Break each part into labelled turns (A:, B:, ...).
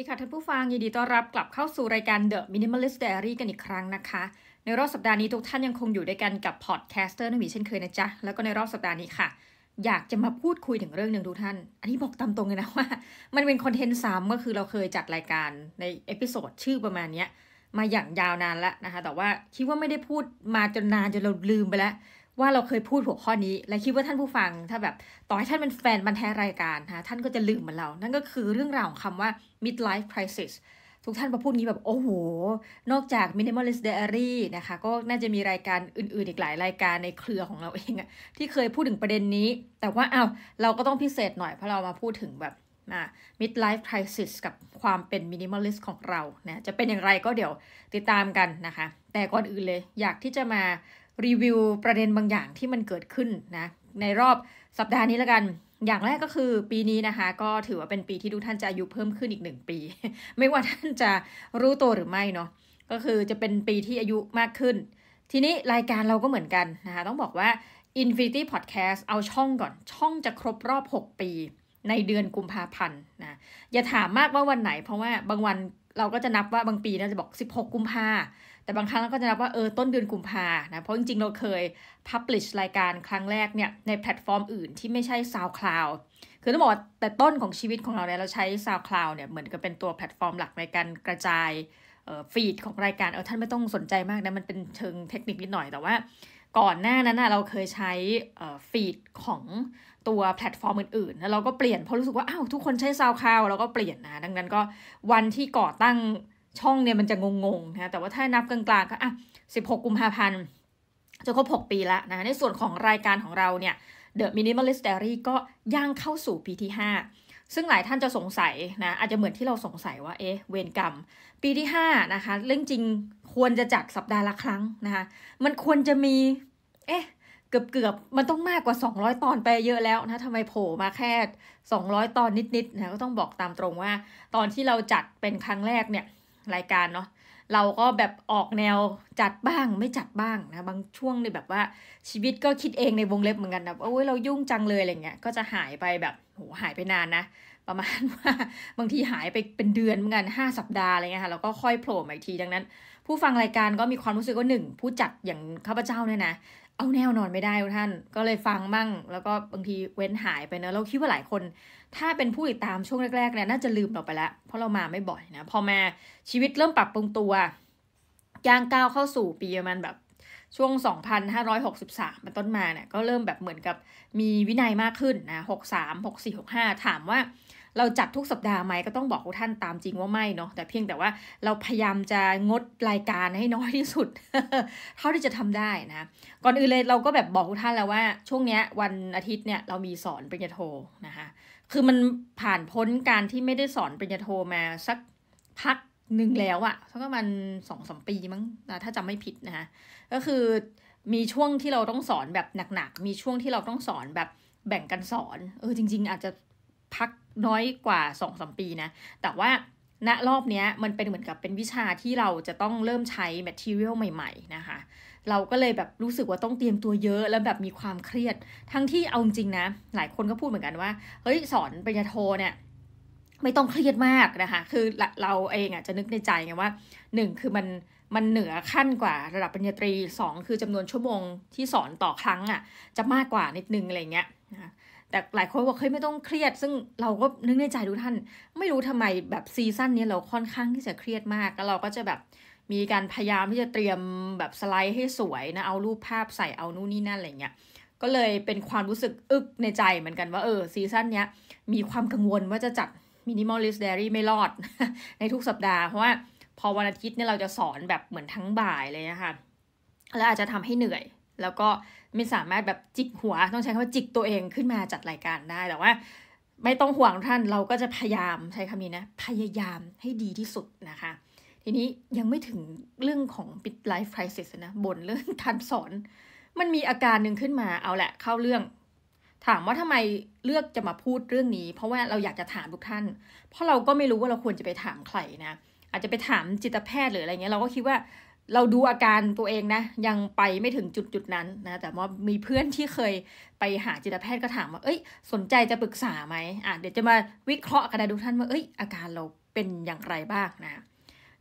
A: ดีค่ะท่านผู้ฟังยินดีต้อนรับกลับเข้าสู่รายการ The Minimalist Diary กันอีกครั้งนะคะ ในรอบสัปดาห์นี้ทุกท่านยังคงอยู่ด้วยกันกับพอดแคสเตอร์นวีเช่นเคยนะจ๊ะ แล้วก็ในรอบสัปดาห์นี้ค่ะ อยากจะมาพูดคุยถึงเรื่องหนึ่งทุกท่าน อันนี้บอกตามตรงเลยนะว่า มันเป็นคอนเทนต์ซ้ำก็คือเราเคยจัดรายการในเอพิโซดชื่อประมาณนี้มาอย่างยาวนานแล้วนะคะ แต่ว่าคิดว่าไม่ได้พูดมาจนนานจนเราลืมไปแล้วว่าเราเคยพูดหัวข้อนี้ และคิดว่าท่านผู้ฟังถ้าแบบต่อให้ท่านเป็นแฟนบันแท้รายการนะท่านก็จะลืมเหมือนเรา นั่นก็คือเรื่องราวของคำว่า midlife crisis ทุกท่านพอพูดงี้แบบ โอ้โห นอกจาก minimalist diary นะคะ ก็น่าจะมีรายการอื่น ๆ อีกหลายรายการในเครือของเราเองอะที่เคยพูดถึงประเด็นนี้ แต่ว่าเอา้าเราก็ต้องพิเศษหน่อยเพราะเรามาพูดถึงแบบมา midlife crisis กับความเป็น minimalist ของเรานะจะเป็นอย่างไรก็เดี๋ยวติดตามกันนะคะ แต่ก่อนอื่นเลย อยากที่จะมารีวิวประเด็นบางอย่างที่มันเกิดขึ้นนะ ในรอบสัปดาห์นี้แล้วกัน อย่างแรกก็คือปีนี้นะคะ ก็ถือว่าเป็นปีที่ทุกท่านจะอายุเพิ่มขึ้นอีกหนึ่งปี ไม่ว่าท่านจะรู้ตัวหรือไม่เนาะก็คือจะเป็นปีที่อายุมากขึ้น ทีนี้รายการเราก็เหมือนกันนะคะ ต้องบอกว่า Infinity Podcast เอาช่องก่อนช่องจะครบรอบ 6 ปีในเดือนกุมภาพันธ์นะอย่าถามมากว่าวันไหน เพราะว่าบางวันเราก็จะนับว่าบางปีเราจะบอก 16กุมภาแต่บางครั้งเราก็จะนับว่าเออต้นเดือนกุมภานะ เพราะจริง ๆ เราเคยพับลิชรายการครั้งแรกเนี่ย ในแพลตฟอร์มอื่นที่ไม่ใช่ SoundCloud คือต้องบอกแต่ต้นของชีวิตของเราเนี่ยเราใช้ SoundCloud เนี่ยเหมือนกับเป็นตัวแพลตฟอร์มหลัก ในการกระจายฟีดของรายการเออท่านไม่ต้องสนใจมากนะ มันเป็นเชิงเทคนิคนิดหน่อยแต่ว่าก่อนหน้านั้นะเราเคยใช้ฟีดของตัวแพลตฟอร์มอื่นๆแล้วเราก็เปลี่ยนเพราะรู้สึกว่าอ้าวทุกคนใช้ซาวคลาวเราก็เปลี่ยนนะดังนั้นก็วันที่ก่อตั้งช่องเนี่ยมันจะงงๆนะแต่ว่าถ้านับกลางๆก็อ่ะ 16 กุมภาพันธ์จะครบ6 ปีแล้วนะในส่วนของรายการของเราเนี่ย The Minimalist Diary ก็ย่างเข้าสู่ปีที่ 5 ซึ่งหลายท่านจะสงสัยนะอาจจะเหมือนที่เราสงสัยว่าเอ๊ะเวรกรรม ปีที่ 5 นะคะเรื่องจริงควรจะจัดสัปดาห์ละครั้งนะคะ มันควรจะมีเอ๊ะเกือบเกือบมันต้องมากกว่า 200 ตอนไปเยอะแล้วนะทำไมโผล่มาแค่ 200 ตอนนิดๆนะก็ต้องบอกตามตรงว่า ตอนที่เราจัดเป็นครั้งแรกเนี่ยรายการเนาะ เราก็แบบออกแนวจัดบ้างไม่จัดบ้างนะ บางช่วงในแบบว่าชีวิตก็คิดเองในวงเล็บเหมือนกันนะโอ้ยเรายุ่งจังเลยอะไรเงี้ยก็จะหายไปแบบโหหายไปนานนะประมาณว่าบางทีหายไปเป็นเดือนเหมือนกันห้าสัปดาห์อะไรเงี้ยค่ะแล้วก็ค่อยโผล่มาอีกทีดังนั้นผู้ฟังรายการก็มีความรู้สึกว่าหนึ่งผู้จัดอย่างข้าพเจ้าเนี่ยนะเอาแนวนอนไม่ได้ทุกท่าน ก็เลยฟังมั่ง แล้วก็บางทีเว้นหายไปเนอะเราคิดว่าหลายคน ถ้าเป็นผู้ติดตามช่วงแรกๆเนี่ยน่าจะลืมเราไปแล้ว เพราะเรามาไม่บ่อยนะพอมาชีวิตเริ่มปรับปรุงตัวย่างก้าวเข้าสู่ปีประมาณแบบช่วง 2,563 เป็นต้นมาเนี่ยก็เริ่มแบบเหมือนกับมีวินัยมากขึ้นนะ63 64 65 ถามว่าเราจัดทุกสัปดาห์ไหมก็ต้องบอกทุกท่านตามจริงว่าไม่เนาะแต่เพียงแต่ว่าเราพยายามจะงดรายการให้น้อยที่สุดเท่าที่จะทำได้นะ ก่อนอื่นเลยเราก็แบบบอกทุกท่านแล้วว่า ช่วงเนี้ย วันอาทิตย์เนี่ยเรามีสอนปริญญาโทนะคะคือมันผ่านพ้นการที่ไม่ได้สอนปริญญาโทมาสักพักหนึ่งแล้วอะสักประมาณสองสมปีมั้งถ้าจำไม่ผิดนะคะก็คือมีช่วงที่เราต้องสอนแบบหนักๆมีช่วงที่เราต้องสอนแบบแบ่งกันสอนเออจริง ๆ อาจจะพักน้อยกว่า2อสปีนะ แต่ว่าณรอบนี้มันเป็นเหมือนกับเป็นวิชาที่เราจะต้องเริ่มใช้ material ใหม่ๆนะคะ เราก็เลยแบบรู้สึกว่าต้องเตรียมตัวเยอะ แล้วแบบมีความเครียด ทั้งที่เอาจริงนะ หลายคนก็พูดเหมือนกันว่า เฮ้ย สอนปริญญาโทเนี่ยไม่ต้องเครียดมากนะคะ คือเราเองอ่ะจะนึกในใจไงว่า1คือมันมันเหนือขั้นกว่า ระดับปริญญาตรี2คือจำนวนชั่วโมงที่สอนต่อครั้งอ่ะ จะมากกว่านิดนึงอะไรเงี้ยนะแต่หลายคนบอกเฮ้ยไม่ต้องเครียด ซึ่งเราก็นึกในใจดูท่าน ไม่รู้ทำไมแบบซีซั่นนี้เราค่อนข้างที่จะเครียดมาก แล้วเราก็จะแบบมีการพยายามที่จะเตรียมแบบสไลด์ให้สวยนะ เอารูปภาพใส่เอานู่นนี่นั่น อะไรเงี้ยก็เลยเป็นความรู้สึกอึกในใจเหมือนกันว่าเออซีซั่นนี้มีความกังวลว่าจะจัดมินิมอลลิสเดอรี่ไม่รอด ในทุกสัปดาห์เพราะว่า พอวันอาทิตย์เนี่ยเราจะสอนแบบเหมือนทั้งบ่ายเลยนะคะแล้วอาจจะทำให้เหนื่อย แล้วก็ไม่สามารถแบบจิกหัว ต้องใช้คำว่าจิกตัวเองขึ้นมาจัดรายการได้แต่ว่าไม่ต้องห่วงท่านเราก็จะพยายามใช้คำนี้นะ พยายามให้ดีที่สุดนะคะ ทีนี้ยังไม่ถึงเรื่องของปิดไลฟ์ไครซิสนะบนเรื่องการสอน มันมีอาการหนึ่งขึ้นมาเอาแหละเข้าเรื่อง ถามว่าทำไมเลือกจะมาพูดเรื่องนี้เพราะว่าเราอยากจะถามทุกท่าน เพราะเราก็ไม่รู้ว่าเราควรจะไปถามใครนะอาจจะไปถามจิตแพทย์หรืออะไรเงี้ยเราก็คิดว่าเราดูอาการตัวเองนะยังไปไม่ถึงจุดจุดนั้นนะแต่ว่ามีเพื่อนที่เคยไปหาจิตแพทย์ก็ถามว่าเอ้ยสนใจจะปรึกษาไหมอ่ะเดี๋ยวจะมาวิเคราะห์กันนะทุกท่านว่าเอ้ย อาการเราเป็นอย่างไรบ้างนะ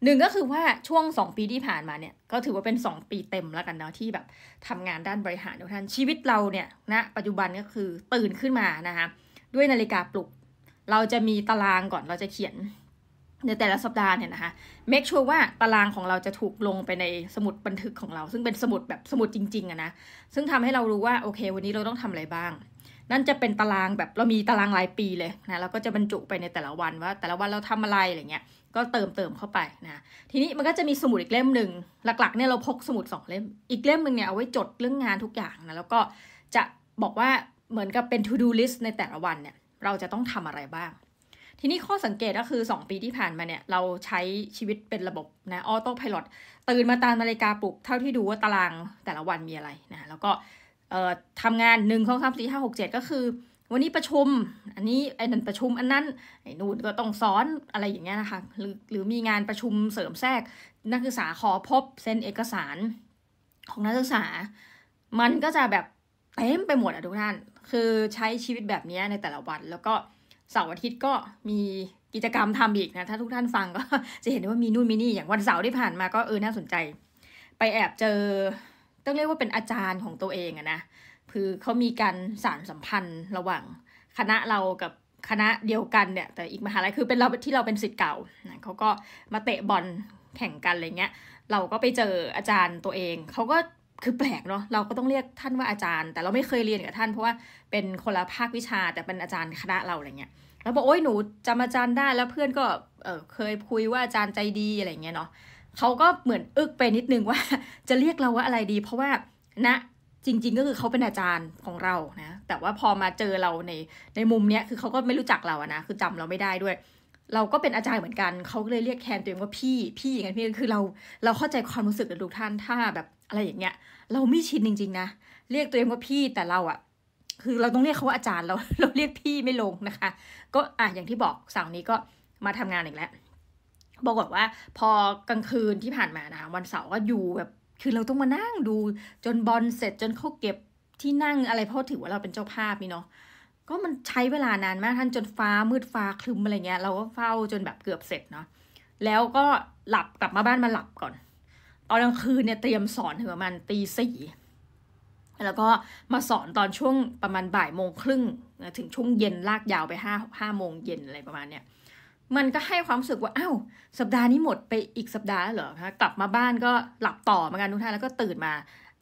A: หนึ่งก็คือว่าช่วงสองปีที่ผ่านมาเนี่ยก็ถือว่าเป็นสองปีเต็มแล้วกันเนาะที่แบบทำงานด้านบริหารทุกท่านชีวิตเราเนี่ยนะปัจจุบันก็คือตื่นขึ้นมานะคะด้วยนาฬิกาปลุก เราจะมีตารางก่อนเราจะเขียนในแต่ละสัปดาห์เนี่ยนะคะเมคชัวร์ว่าตารางของเราจะถูกลงไปในสมุดบันทึกของเรา ซึ่งเป็นสมุดแบบสมุดจริงๆอะนะซึ่งทำให้เรารู้ว่าโอเค วันนี้เราต้องทำอะไรบ้าง นั่นจะเป็นตารางแบบเรามีตารางรายปีเลยนะแล้วก็จะบรรจุไปในแต่ละวันว่า แต่ละวันเราทำอะไรอะไรเงี้ยก็เติมเติมเข้าไปนะทีนี้มันก็จะมีสมุดอีกเล่มหนึ่งหลักๆเนี่ยเราพกสมุด 2 เล่ม อีกเล่มหนึ่งเนี่ยเอาไว้จดเรื่องงานทุกอย่างนะแล้วก็จะบอกว่าเหมือนกับเป็น to do list ในแต่ละวันเนี่ยเราจะต้องทำอะไรบ้างทีนี้ข้อสังเกตก็คือ 2 ปีที่ผ่านมาเนี่ย เราใช้ชีวิตเป็นระบบนะออโต้พายโตื่นมาตามนาฬิกาปลุกเท่าที่ดูว่าตารางแต่ละวันมีอะไรนะแล้วก็ทำงาน1นึ่งสองสามสี่ห้าหกเจ็ดก็คือ วันนี้ประชุมอันนี้ไอ้นั่นประชุมอันนั้นไอ้นู่นก็ต้องสอนอะไรอย่างเงี้ยนะคะหรือหรือมีงานประชุมเสริมแทรก นักศึกษาขอพบเซ็นเอกสารของนักศึกษา มันก็จะแบบ เต็มไปหมดอะทุกท่านคือใช้ชีวิตแบบนี้ในแต่ละวัน แล้วก็เสาร์อาทิตย์ก็มีกิจกรรมทำอีกนะถ้าทุกท่านฟังก็จะเห็นว่ามีนู่นมีนี่ อย่างวันเสาร์ที่ผ่านมาก็เออน่าสนใจ ไปแอบเจอต้องเรียกว่าเป็นอาจารย์ของตัวเองอะนะ คือเขามีการสารสัมพันธ์ระหว่างคณะเรากับคณะเดียวกันเนี่ย แต่อีกมหาลัยคือเป็นเราที่เราเป็นสิทธิ์เก่าเขาก็มาเตะบอลแข่งกันอะไรเงี้ยเราก็ไปเจออาจารย์ตัวเองเขาก็คือแปลกเนาะเราก็ต้องเรียกท่านว่าอาจารย์ แต่เราไม่เคยเรียนกับท่าน เพราะว่าเป็นคนละภาควิชาแต่เป็นอาจารย์คณะเราอะไรเงี้ยแล้วบอกโอ้ยหนูจำอาจารย์ได้ แล้วเพื่อนก็เเคยคุยว่าอาจารย์ใจดีอะไรเงี้ยเนาะเขาก็เหมือนอึกไปนิดนึงว่าจะเรียกเราว่าอะไรดี เพราะว่าณนะจริง ๆ ก็คือเขาเป็นอาจารย์ของเรานะแต่ว่าพอมาเจอเราในในมุมเนี้ยคือเขาก็ไม่รู้จักเราอะนะคือจำเราไม่ได้ด้วยเราก็เป็นอาจารย์เหมือนกันเขาเลยเรียกแคนตัวเองว่าพี่ พี่อย่างนั้นพี่คือเราเราเข้าใจความรู้สึกทุกท่านถ้าแบบอะไรอย่างเงี้ย เราไม่ชินจริงๆนะเรียกตัวเองว่าพี่แต่เราอะคือเราต้องเรียกเขาว่าอาจารย์เรา เราเรียกพี่ไม่ลงนะคะ ก็อ่ะอย่างที่บอกสาวนี้ก็มาทำงานอีกแล้วบอกว่า พอกลางคืนที่ผ่านมานะวันเสาร์ก็อยู่แบบ คือเราต้องมานั่งดูจนบอลเสร็จจนเขาเก็บที่นั่งอะไรเพราะถือว่าเราเป็นเจ้าภาพนี่เนาะก็มันใช้เวลานานมากท่านจนฟ้ามืดฟ้าคลึมอะไรเงี้ยเราก็เฝ้าจนแบบเกือบเสร็จเนาะแล้วก็หลับกลับมาบ้านมาหลับก่อน ตอนกลางคืนเนี่ยเตรียมสอนถึงประมาณตีสี่แล้วก็มาสอนตอนช่วงประมาณบ่ายโมงครึ่ง ถึงช่วงเย็นลากยาวไปห้าห้าโมงเย็นอะไรประมาณเนี่ยมันก็ให้ความรู้สึกว่าอ้าวสัปดาห์นี้หมดไปอีกสัปดาห์เหรอคะกลับมาบ้านก็หลับต่อเหมือนกันทุกท่านแล้วก็ตื่นมา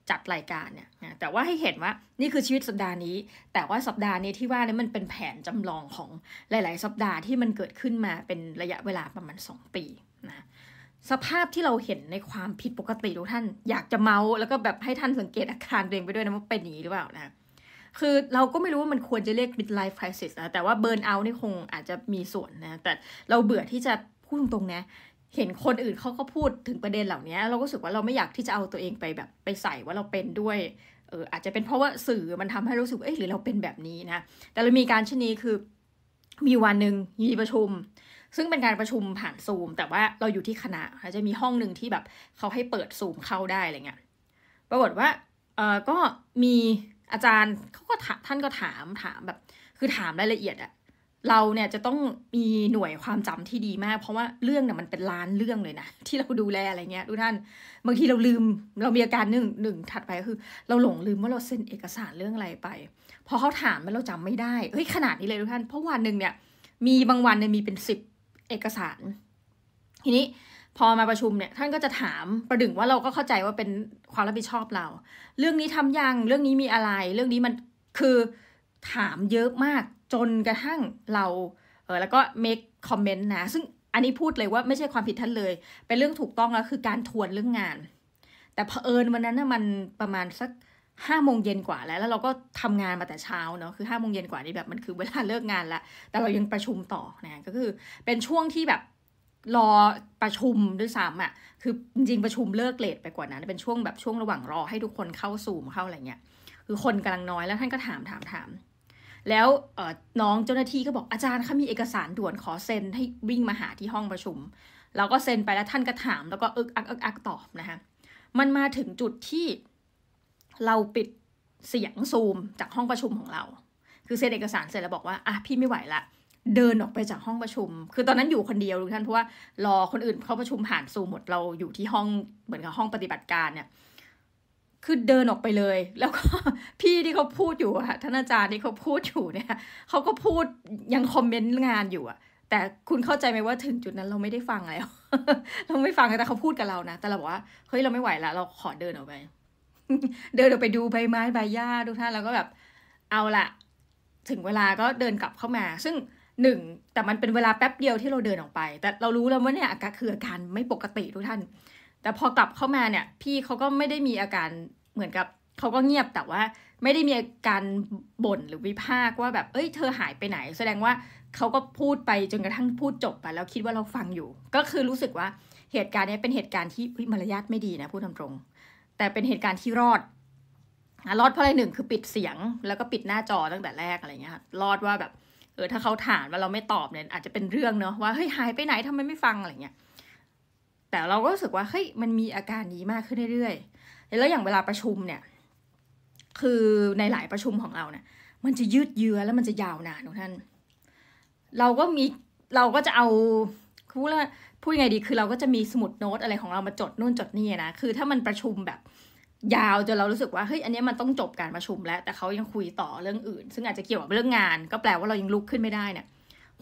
A: จัดรายการเนี่ยแต่ว่าให้เห็นว่านี่คือชีวิตสัปดาห์นี้ แต่ว่าสัปดาห์นี้ที่ว่านี่มันเป็นแผนจำลองของหลาย ๆ สัปดาห์ที่มันเกิดขึ้นมาเป็นระยะเวลาประมาณ 2 ปีนะสภาพที่เราเห็นในความผิดปกติทุกท่านอยากจะเมาแล้วก็แบบให้ท่านสังเกตอาการตัวเองไปด้วยนะว่าเป็นอย่างนี้หรือเปล่านะคือเราก็ไม่รู้ว่ามันควรจะเรียก midlife crisis นะแต่ว่าเบิร์นเอาท์นี่คงอาจจะมีส่วนนะแต่เราเบื่อที่จะพูดตรงๆนะเห็นคนอื่นเขาก็พูดถึงประเด็นเหล่านี้ เราก็รู้สึกว่าเราไม่อยากที่จะเอาตัวเองไปแบบไปใส่ว่าเราเป็นด้วยเอออาจจะเป็นเพราะว่าสื่อมันทำให้รู้สึกเอ้หรือเราเป็นแบบนี้นะ แต่เรามีการชนีคือ มีวันหนึ่งมีประชุม ซึ่งเป็นการประชุมผ่านซูม แต่ว่าเราอยู่ที่คณะจะมีห้องหนึ่งที่แบบเขาให้เปิดซูมเข้าได้อะไรเงี้ยปรากฏว่าเออก็มีอาจารย์เขาก็ถามท่านก็ถามถามแบบคือถามรายละเอียดอะเราเนี่ยจะต้องมีหน่วยความจำที่ดีมาก เพราะว่าเรื่องเนี่ยมันเป็นล้านเรื่องเลยนะที่เราดูแลอะไรเงี้ยทุกท่าน บางทีเราลืมเรามีอาการหนึ่งหนึ่งถัดไปก็คือ เราหลงลืมว่าเราเซ็นเอกสารเรื่องอะไรไปพอเขาถามแล้วเราจำไม่ได้เฮ้ยขนาดนี้เลยทุกท่าน เพราะวันหนึ่งเนี่ย มีบางวันเนี่ยมีเป็นสิบเอกสาร ทีนี้พอมาประชุมเนี่ย ท่านก็จะถามประดึงว่าเราก็เข้าใจว่าเป็นความรับผิดชอบเรา เรื่องนี้ทำยังเรื่องนี้มีอะไร เรื่องนี้มันคือถามเยอะมากจนกระทั่งเราเออแล้วก็ make comment นะ ซึ่งอันนี้พูดเลยว่าไม่ใช่ความผิดท่านเลย เป็นเรื่องถูกต้องแล้วคือการทวนเรื่องงาน แต่เผอิญวันนั้นนะมันประมาณสักห้าโมงเย็นกว่าแล้ว แล้วเราก็ทำงานมาแต่เช้าเนาะคือห้าโมงเย็นกว่านี่แบบมันคือเวลาเลิกงานละแต่เรายังประชุมต่อนะก็คือเป็นช่วงที่แบบรอประชุมด้วยซ้ำอะ่ะคือจริงประชุมเลิกเลทไปกว่านั้น เป็นช่วงแบบช่วงระหว่างรอให้ทุกคนเข้าสูมเข้าอะไรเงี้ยคือคนกำลังน้อยแล้วท่านก็ถามถามถามแล้วน้องเจ้าหน้าที่ก็บอกอาจารย์้ามีเอกสารด่วนขอเซ็น ให้วิ่งมาหาที่ห้องประชุม เราก็เซ็นไปแล้วท่านก็ถาม แล้วก็อึกอักอึกอักตอบนะคะมันมาถึงจุดที่เราปิดเสียงซูมจากห้องประชุมของเรา คือเซ็นเอกสารเสร็จแล้วบอกว่าอ่ะพี่ไม่ไหวละเดินออกไปจากห้องประชุม คือตอนนั้นอยู่คนเดียวทุกท่านเพราะว่า รอคนอื่นเข้าประชุมผ่านซูมหมดเราอยู่ที่ห้องเหมือนกับห้องปฏิบัติการเนี่ยคือเดินออกไปเลย แล้วก็พี่ที่เขาพูดอยู่อะท่านอาจารย์ที่เขาพูดอยู่เนี่ย เขาก็พูดยังคอมเมนต์งานอยู่อะแต่คุณเข้าใจไหมว่าถึงจุดนั้น เราไม่ได้ฟังแล้ว เราไม่ฟังแต่เขาพูดกับเรานะ แต่เราบอกว่าเฮ้ยเราไม่ไหวละเราขอเดินออกไป เดินออกไปดูใบไม้ใบหญ้าดูท่านแล้วก็แบบเอาละถึงเวลาก็เดินกลับเข้ามา ซึ่งหนึ่งแต่มันเป็นเวลาแป๊บเดียวที่เราเดินออกไป แต่เรารู้แล้วว่าเนี่ยอาการคืออาการไม่ปกติทุกท่าน แต่พอกลับเข้ามาเนี่ย พี่เขาก็ไม่ได้มีอาการเหมือนกับเขาก็เงียบแต่ว่าไม่ได้มีการบ่นหรือวิพากว่าแบบเอ้ยเธอหายไปไหน แสดงว่าเขาก็พูดไปจนกระทั่งพูดจบไป แล้วคิดว่าเราฟังอยู่ ก็คือรู้สึกว่าเหตุการณ์นี้เป็นเหตุการณ์ที่มารยาทไม่ดีนะพูดตรงๆแต่เป็นเหตุการณ์ที่รอดรอดเพราะอะไรหนึ่งคือปิดเสียงแล้วก็ปิดหน้าจอตั้งแต่แรกอะไรเงี้ยรอดว่าแบบ เออถ้าเขาถามว่าเราไม่ตอบเนี่ยอาจจะเป็นเรื่องเนาะว่าเฮ้ยหายไปไหนทำไมไม่ฟังอะไรเงี้ยแต่เราก็รู้สึกว่าเฮ้ยมันมีอาการนี้มากขึ้นเรื่อยๆแล้วอย่างเวลาประชุมเนี่ย คือในหลายประชุมของเราเนี่ย มันจะยืดเยื้อแล้วมันจะยาวนานทุกท่าน เราก็มีเราก็จะเอาพูดว่าพูดยังไงดี คือเราก็จะมีสมุดโน้ตอะไรของเรามาจดนู่นจดนี่นะ คือถ้ามันประชุมแบบ ยาวจนเรารู้สึกว่าเฮ้ยอันนี้มันต้องจบการประชุมแล้ว แต่เขายังคุยต่อเรื่องอื่น ซึ่งอาจจะเกี่ยวกับเรื่องงาน ก็แปลว่าเรายังลุกขึ้นไม่ได้เนี่ย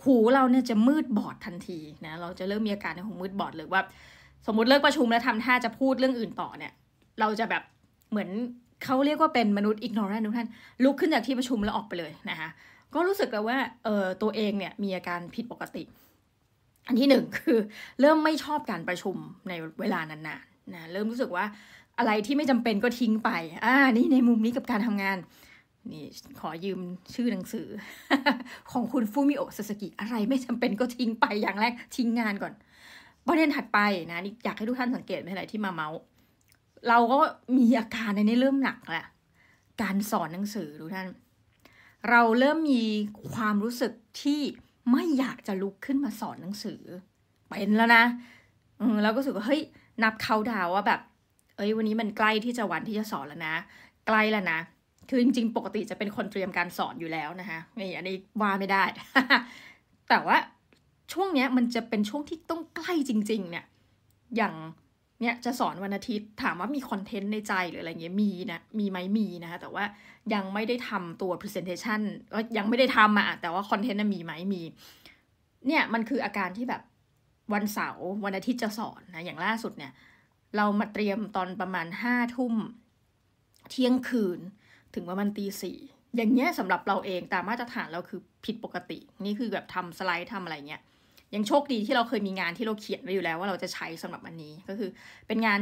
A: หูเราเนี่ยจะมืดบอดทันทีนะ เราจะเริ่มมีอาการในหูมืดบอดเลยว่า สมมติเลิกประชุมแล้วทำท่าจะพูดเรื่องอื่นต่อเนี่ยเราจะแบบเหมือนเขาเรียกว่าเป็นมนุษย์อิกโนแรนทุกท่าน ลุกขึ้นจากที่ประชุมแล้วออกไปเลยนะคะก็รู้สึกแล้วว่าเออตัวเองเนี่ยมีอาการผิดปกติ อันที่หนึ่งคือ เริ่มไม่ชอบการประชุมในเวลานานๆนนะ เริ่มรู้สึกว่าอะไรที่ไม่จำเป็นก็ทิ้งไปอ่านี่ ในมุมนี้กับการทำงาน นี่ขอยืมชื่อหนังสือ ของคุณฟูมิโอสซสกิอะไรไม่จำเป็นก็ทิ้งไปอย่างแรกทิ้งงานก่อนประเด็นถัดไปนะนี่อยากให้ทุกท่านสังเกตในอะไรที่มาเมาส์เราก็มีอาการในนี้เริ่มหนักแหละ การสอนหนังสือทุกท่าน เราเริ่มมีความรู้สึกที่ไม่อยากจะลุกขึ้นมาสอนหนังสือเป็นแล้วนะ
B: อเราก็รู้สึกว่า
A: เฮ้ยนับเขาดาวว่าแบบ เอ้ยวันนี้มันใกล้ที่จะวันที่จะสอนแล้วนะใกล้แล้วนะ คือจริง ๆ ปกติจะเป็นคนเตรียมการสอนอยู่แล้วนะคะนี่อันนี้ว่าไม่ได้ แต่ว่าช่วงเนี้ยมันจะเป็นช่วงที่ต้องใกล้จริง ๆ เนี่ย อย่างเนี่ยจะสอนวันอาทิตย์ถามว่ามีคอนเทนต์ในใจหรืออะไรเงี้ยมีนะมีไหมมีนะคะแต่ว่ายังไม่ได้ทำตัว Presentation ก็ยังไม่ได้ทำอะแต่ว่าคอนเทนต์มีไหมมี เนี่ยมันคืออาการที่แบบวันเสาร์วันอาทิตย์จะสอนนะ อย่างล่าสุดเนี่ย เรามาเตรียมตอนประมาณห้าทุ่มเที่ยงคืนถึงประมาณตีสี่อย่างเงี้ยสำหรับเราเองตามมาตรฐานเราคือผิดปกติ นี่คือแบบทำสไลด์ทำอะไรเงี้ยยังโชคดีที่เราเคยมีงานที่เราเขียนไว้อยู่แล้วว่าเราจะใช้สำหรับอันนี้ก็คือเป็นงาน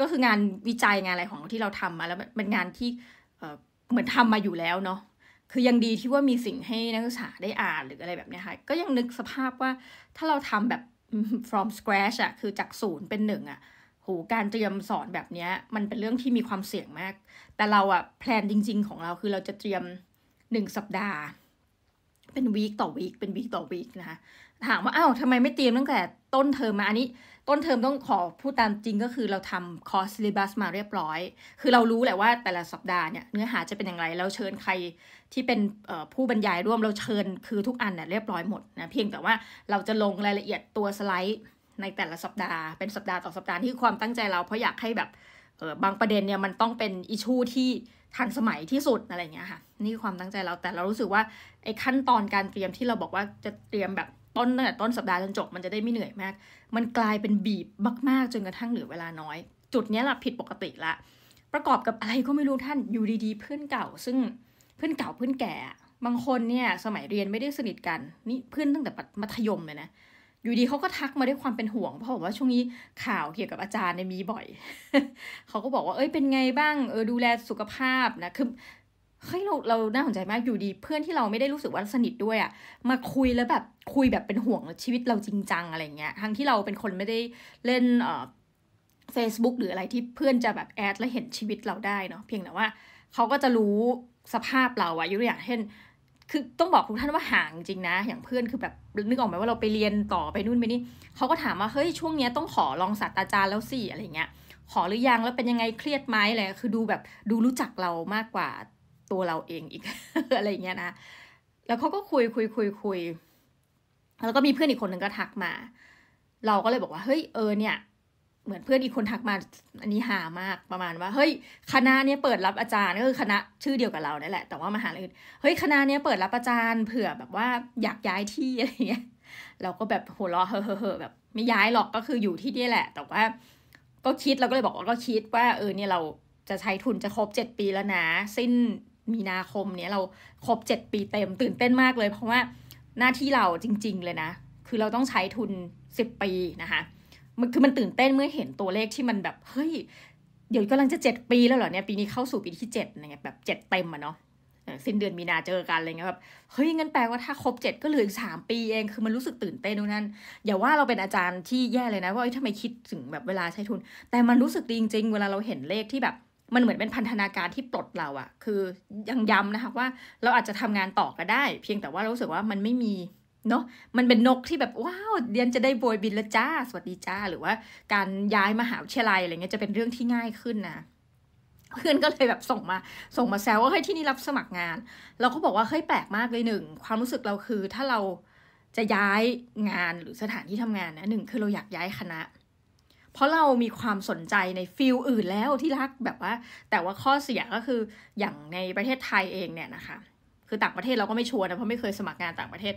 A: ก็คืองานวิจัยงานอะไรของที่เราทำมาแล้วเป็นงานที่เหมือนทำมาอยู่แล้วเนาะคือยังดีที่ว่ามีสิ่งให้นักศึกษาได้อ่านหรืออะไรแบบนี้ค่ะก็ยังนึกสภาพว่าถ้าเราทำแบบ from scratch อะคือจากศูนย์เป็นหนึ่งอะโหการเตรียมสอนแบบนี้มันเป็นเรื่องที่มีความเสี่ยงมาก แต่เราอะแพลนจริงๆ ของเราคือเราจะเตรียมหนึ่งสัปดาห์ เป็นวีคต่อวีคเป็นวีคต่อวีคนะคะถามว่า อ้าวทำไมไม่เตรียมตั้งแต่ต้นเทอมมา อันนี้ต้นเทอมต้องขอพูดตามจริงก็คือเราทำคอร์สลิบัสมาเรียบร้อย คือเรารู้แหละว่าแต่ละสัปดาห์เนี่ย เนื้อหาจะเป็นอย่างไรเราเชิญใครที่เป็นผู้บรรยายร่วมเราเชิญคือทุกอันเนี่ยเรียบร้อยหมดนะ เพียงแต่ว่าเราจะลงรายละเอียดตัวสไลด์ ในแต่ละสัปดาห์เป็นสัปดาห์ต่อสัปดาห์ที่ความตั้งใจเราเพราะอยากให้แบบบางประเด็นเนี่ยมันต้องเป็นอิชูที่ทันสมัยที่สุดอะไรเงี้ยค่ะ นี่ความตั้งใจเรา แต่เรารู้สึกว่าไอ้ขั้นตอนการเตรียมที่เราบอกว่าจะเตรียมแบบต้นตั้งแต่ต้นสัปดาห์จนจบมันจะได้ไม่เหนื่อยมาก มันกลายเป็นบีบมากๆจนกระทั่งเหลือเวลาน้อย จุดนี้แหละผิดปกติละประกอบกับอะไรก็ไม่รู้ท่านอยู่ดีๆเพื่อนเก่าซึ่งเพื่อนเก่าเพื่อนแก่บางคนเนี่ย สมัยเรียนไม่ได้สนิทกัน นี่เพื่อนตั้งแต่มัธยมเลยนะอยู่ดีเขาก็ทักมาด้วยความเป็นห่วงเพราะว่าช่วงนี้ข่าวเกี่ยวกับอาจารย์ในมีบ่อยเขาก็บอกว่าเอ้ยเป็นไงบ้างเออดูแลสุขภาพนะคือเฮ้ยเราเราน่าสนใจมากอยู่ดีเพื่อนที่เราไม่ได้รู้สึกว่าสนิทด้วยอะมาคุยแล้วแบบคุยแบบเป็นห่วงชีวิตเราจริงจังอะไรเงี้ย ทั้งที่เราเป็นคนไม่ได้เล่นเอ่อ Facebook หรืออะไรที่เพื่อนจะแบบแอดแล้วเห็นชีวิตเราได้เนาะเพียงแต่ว่าเขาก็จะรู้สภาพเราอะยกตัวอย่างเช่นคือต้องบอกทุกท่านว่าห่างจริงนะ อย่างเพื่อนคือแบบนึกออกไหมว่าเราไปเรียนต่อไปนู่นไปนี่เขาก็ถามว่าเฮ้ยช่วงเนี้ยต้องขอลองศาสตราจารย์แล้วสิอะไรเงี้ยขอหรือยังแล้วเป็นยังไงเครียดไหมอะไรคือดูแบบดูรู้จักเรามากกว่าตัวเราเองอีกอะไรเงี้ยนะ แล้วเขาก็คุยคุยคุยคุย แล้วก็มีเพื่อนอีกคนหนึ่งก็ทักมา เราก็เลยบอกว่า เฮ้ย เออเนี่ย เหมือนเพื่อนอีกคนทักมา อันนี้หามากประมาณว่า เฮ้ย คณะเนี้ย เปิดรับอาจารย์ก็คือคณะชื่อเดียวกับเราเนี่ยแหละ แต่ว่ามาหาเลย เฮ้ย คณะเนี้ยเปิดรับอาจารย์เผื่อแบบว่าอยากย้ายที่อะไรเงี้ย เราก็แบบโหรอเฮ่อเฮ่อแบบไม่ย้ายหรอกก็คืออยู่ที่นี่แหละ แต่ว่า ก็คิด เราก็เลยบอกว่าก็คิดว่า เออเนี่ยเราจะใช้ทุนจะครบเจ็ดปีแล้วนะ สิ้นมีนาคมเนี้ยเราครบ 7 ปีเต็มตื่นเต้นมากเลยเพราะว่าหน้าที่เราจริง ๆเลยนะ คือเราต้องใช้ทุน 10 ปีนะคะมันคือมันตื่นเต้นเมื่อเห็นตัวเลขที่มันแบบเฮ้ยเดี๋ยวกำลังจะ 7 ปีแล้วเหรอเนี่ยปีนี้เข้าสู่ปีที่7จ็ดเงี้ยแบบ 7 เต็มอะเนาะสิ้นเดือนมีนาเจอกันอะไรเงี้ยแบบเฮ้ยงั้นแปลว่าถ้าครบเจ็ดก็เหลืออีกสามปีเองคือมันรู้สึกตื่นเต้นนู่นนั่นอย่าว่าเราเป็นอาจารย์ที่แย่เลยนะ ว่าทำไมคิดถึงแบบเวลาใช้ทุน แต่มันรู้สึกดีจริงๆเวลาเราเห็นเลขที่แบบมันเหมือนเป็นพันธนาการที่ปลดเราอะคือยังย้ำนะคะว่าเราอาจจะทำงานต่อก็ได้ เพียงแต่ว่าเราสึกว่ามันไม่มีเนาะ มันเป็นนกที่แบบ ว้าวเรียนจะได้โบยบินละจ้า สวัสดีจ้าหรือว่า การย้ายมหาวิทยาลัยอะไรเงี้ยจะเป็นเรื่องที่ง่ายขึ้นนะเพื่อนก็เลยแบบส่งมา ส่งมาแซวว่าเฮ้ยที่นี่รับสมัครงาน เราก็บอกว่าเฮ้ยแปลกมากเลยหนึ่งความรู้สึกเราคือถ้าเราจะย้ายงานหรือสถานที่ทำงานนะหนึ่งคือเราอยากย้ายคณะเพราะเรามีความสนใจในฟิลอื่นแล้วที่รักแบบว่า แต่ว่าข้อเสียก็คืออย่างในประเทศไทยเองเนี่ยนะคะ คือต่างประเทศเราก็ไม่ชวนนะเพราะไม่เคยสมัครงานต่างประเทศ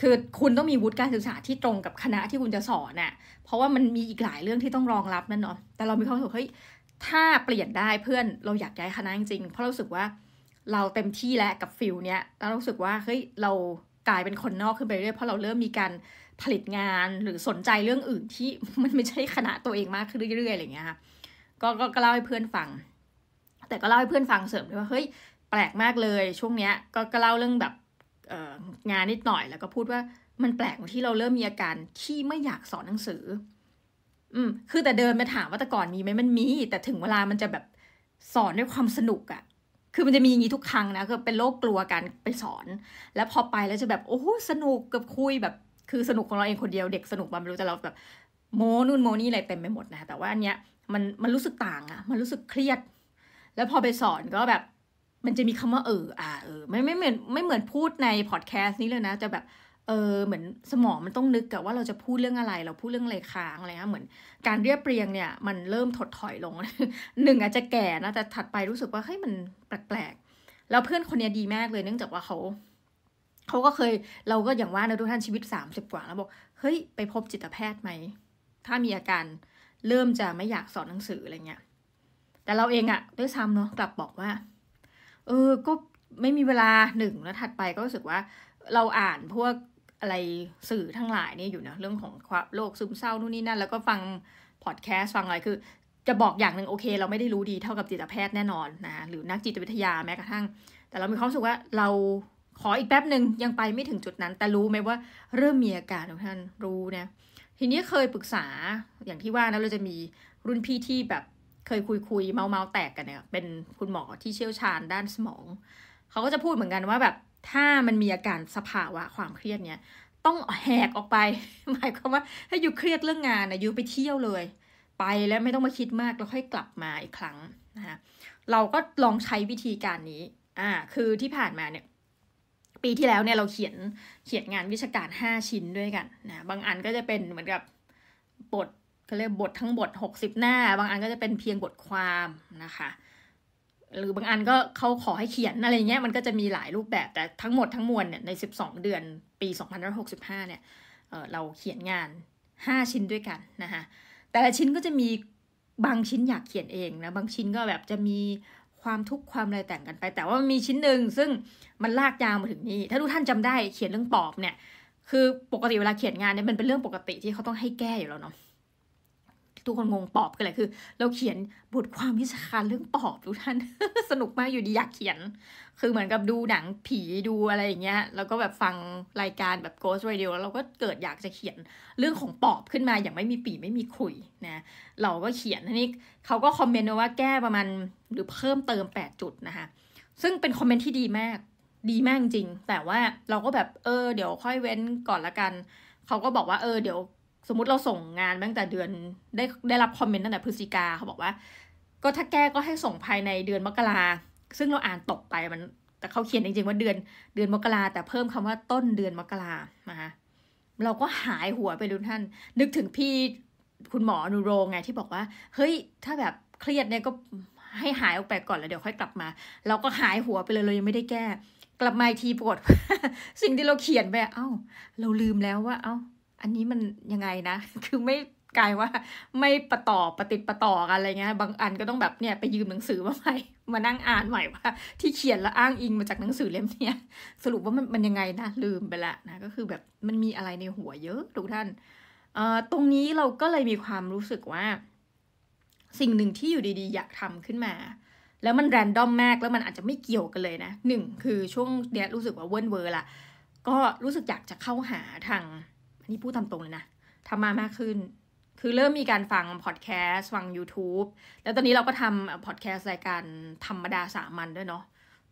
A: คือคุณต้องมีวุฒิการศึกษาที่ตรงกับคณะที่คุณจะสอนน่ะเพราะว่ามันมีอีกหลายเรื่องที่ต้องรองรับนั่นเนาะแต่เรามีความรู้สึกเฮ้ยถ้าเปลี่ยนได้เพื่อนเราอยากย้ายคณะจริงเพราะเราสึกว่าเราเต็มที่แล้วกับฟิลเนี้ยแล้วรู้สึกว่าเฮ้ยเรากลายเป็นคนนอกขึ้นไปเรื่อยเพราะเราเริ่มมีการผลิตงานหรือสนใจเรื่องอื่นที่มันไม่ใช่คณะตัวเองมากขึ้นเรื่อยๆอะไรเงี้ยค่ะก็ก็เล่าให้เพื่อนฟัง แต่ก็เล่าให้เพื่อนฟังเสริมด้วยว่าเฮ้ยแปลกมากเลยช่วงเนี้ย ก็ก็เล่าเรื่องแบบงานนิดหน่อย แล้วก็พูดว่ามันแปลกที่เราเริ่มมีอาการที่ไม่อยากสอนหนังสือ อืม คือแต่เดินมาถามว่าแต่ก่อนมีไหมมันมี แต่ถึงเวลามันจะแบบสอนด้วยความสนุกอะ่ะ คือมันจะมีอย่างนี้ทุกครั้งนะคือเป็นโรคกลัวการไปสอน แล้วพอไปแล้วจะแบบโอ้โหสนุกกับคุยแบบคือสนุกของเราเองคนเดียวเด็กสนุกมันไม่รู้แต่เราแบบโมนู่นโมนี่อะไรเต็มไปหมดนะแต่ว่าอันเนี้ยมันมันรู้สึกต่างอะมันรู้สึกเครียด แล้วพอไปสอนก็แบบ มันจะมีคำว่าเอออ่าเออไม่ไม่เหมือนไม่เหมือนพูดในพอดแคสต์นี้เลยนะ จะแบบ เออเหมือนสมองมันต้องนึกกับว่าเราจะพูดเรื่องอะไร เราพูดเรื่องอะไรค้างอะไรนะเหมือนการเรียบเรียงเนี่ยมันเริ่มถดถอยลงหนึ่งอาจจะแก่นะ แต่ถัดไปรู้สึกว่าเฮ้ยมันแปลกๆแล้วเพื่อนคนนี้ดีมากเลยเนื่องจากว่าเขาเขาก็เคย เราก็อย่างว่า นะ ทุกท่านชีวิต 30 กว่าแล้วบอก เฮ้ย ไปพบจิตแพทย์ไหม ถ้ามีอาการเริ่มจะไม่อยากสอนหนังสืออะไรเงี้ย แต่เราเองอะด้วยซ้ำเนาะ กลับบอกว่า เออก็ไม่มีเวลาหนึ่งแล้วถัดไปก็รู้สึกว่า เราอ่านพวกอะไรสื่อทั้งหลายนี่อยู่นะเรื่องของความโรคซึมเศร้านู่นนี่นั่น แล้วก็ฟัง พอดแคสต์ฟังอะไรคือ จะบอกอย่างหนึ่งโอเค เราไม่ได้รู้ดีเท่ากับจิตแพทย์แน่นอนนะหรือนักจิตวิทยาแม้กระทั่ง แต่เรามีความรู้สึกว่าเราขออีกแป๊บหนึ่งยังไปไม่ถึงจุดนั้น แต่รู้ไหมว่าเริ่มมีอาการของท่านรู้นะทีนี้เคยปรึกษาอย่างที่ว่านะเราจะมีรุ่นพี่ที่แบบเคยคุยคุยเมาเมาแตกกันเนี่ย เป็นคุณหมอที่เชี่ยวชาญด้านสมองเขาก็จะพูดเหมือนกันว่าแบบถ้ามันมีอาการสภาวะความเครียดเนี่ย ต้องแหกออกไป หมายความว่าถ้าอยู่เครียดเรื่องงานนะอยู่ไปเที่ยวเลย ไปแล้วไม่ต้องมาคิดมากแล้วค่อยกลับมาอีกครั้งนะคะเราก็ลองใช้วิธีการนี้อ่าคือที่ผ่านมาเนี่ยปีที่แล้วเนี่ยเราเขียนเขียนงานวิชาการ 5 ชิ้นด้วยกันนะบางอันก็จะเป็นเหมือนกับบทเขาเรียกบททั้งบท60 หน้า บางอันก็จะเป็นเพียงบทความนะคะหรือบางอันก็เขาขอให้เขียนอะไรเงี้ยมันก็จะมีหลายรูปแบบแต่ทั้งหมดทั้งมวลเนี่ยใน 12 เดือนปี2565เนี่ยเเราเขียนงาน 5 ชิ้นด้วยกันนะคะแต่ละชิ้นก็จะมีบางชิ้นอยากเขียนเองนะบางชิ้นก็แบบจะมีความทุกข์ความอะไรแต่งกันไป แต่ว่ามันมีชิ้นหนึ่งซึ่งมันลากยาวมาถึงนี่ถ้าทุกท่านจำได้เขียนเรื่องปอบเนี่ย คือปกติเวลาเขียนงานเนี่ยมันเป็นเรื่องปกติที่เขาต้องให้แก้อยู่แล้วเนาะทุกคนงงปอบกันเลยคือ เราเขียนบทความวิชาการเรื่องปอบทุกท่านสนุกมากอยู่ดี อยากเขียน คือเหมือนกับดูหนังผีดูอะไรอย่างเงี้ย แล้วก็แบบฟังรายการแบบ Ghost Radio แล้วเราก็เกิดอยากจะเขียนเรื่องของปอบขึ้นมาอย่างไม่มีปีไม่มีคุยนะเราก็เขียนนี่เขาก็คอมเมนต์ว่าแก้ประมาณ หรือเพิ่มเติม 8 จุดนะคะซึ่งเป็นคอมเมนต์ที่ดีมากดีมากจริง แต่ว่าเราก็แบบเออเดี๋ยวค่อยเว้นก่อนละกันเขาก็บอกว่าเออเดี๋ยวสมมติเราส่งงานตั้งแต่เดือนได้ได้รับคอมเมนต์ตั้งแต่พฤศจิกาเขาบอกว่า ก็ถ้าแก้ก็ให้ส่งภายในเดือนมกราซึ่งเราอ่านตกไปมัน แต่เขาเขียนจริงๆว่าเดือนเดือนมกราแต่เพิ่มคำว่าต้นเดือนมกรามาเราก็หายหัวไปดูท่าน นึกถึงพี่คุณหมอนูโรงไงที่บอกว่าเฮ้ย ถ้าแบบเครียดเนี่ยก็ให้หายออกไปก่อนแล้วเดี๋ยวค่อยกลับมาเราก็หายหัวไปเลยเรายังไม่ได้แก้ กลับมาทีปวดสิ่งที่เราเขียนไปเอ้า เราลืมแล้วว่า เอ้าอันนี้มันยังไงนะ คือไม่กลายว่า ไม่ประต่อประติดประต่อกันอะไรเงี้ย บางอันก็ต้องแบบเนี่ยไปยืมหนังสือมาใหม่มานั่งอ่านใหม่ว่า ที่เขียนแล้วอ้างอิงมาจากหนังสือเล่มเนี้ยสรุปว่ามันมันยังไงนะลืมไปละนะก็คือแบบมันมีอะไรในหัวเยอะทุกท่านเอ่อตรงนี้เราก็เลยมีความรู้สึกว่า สิ่งหนึ่งที่อยู่ดีๆ อยากทำขึ้นมา แล้วมันแรนดอมมากแล้วมันอาจจะไม่เกี่ยวกันเลยนะหนึ่งคือช่วงเนี้ยรู้สึกว่าเวิร์นเวอร์ละก็รู้สึกอยากจะเข้าหาทางนี่พูดตามตรงเลยนะ ทำมามากขึ้น คือเริ่มมีการฟังพอดแคสต์ฟัง YouTube แล้วตอนนี้เราก็ทำพอดแคสต์รายการธรรมดาสามัญด้วยเนาะ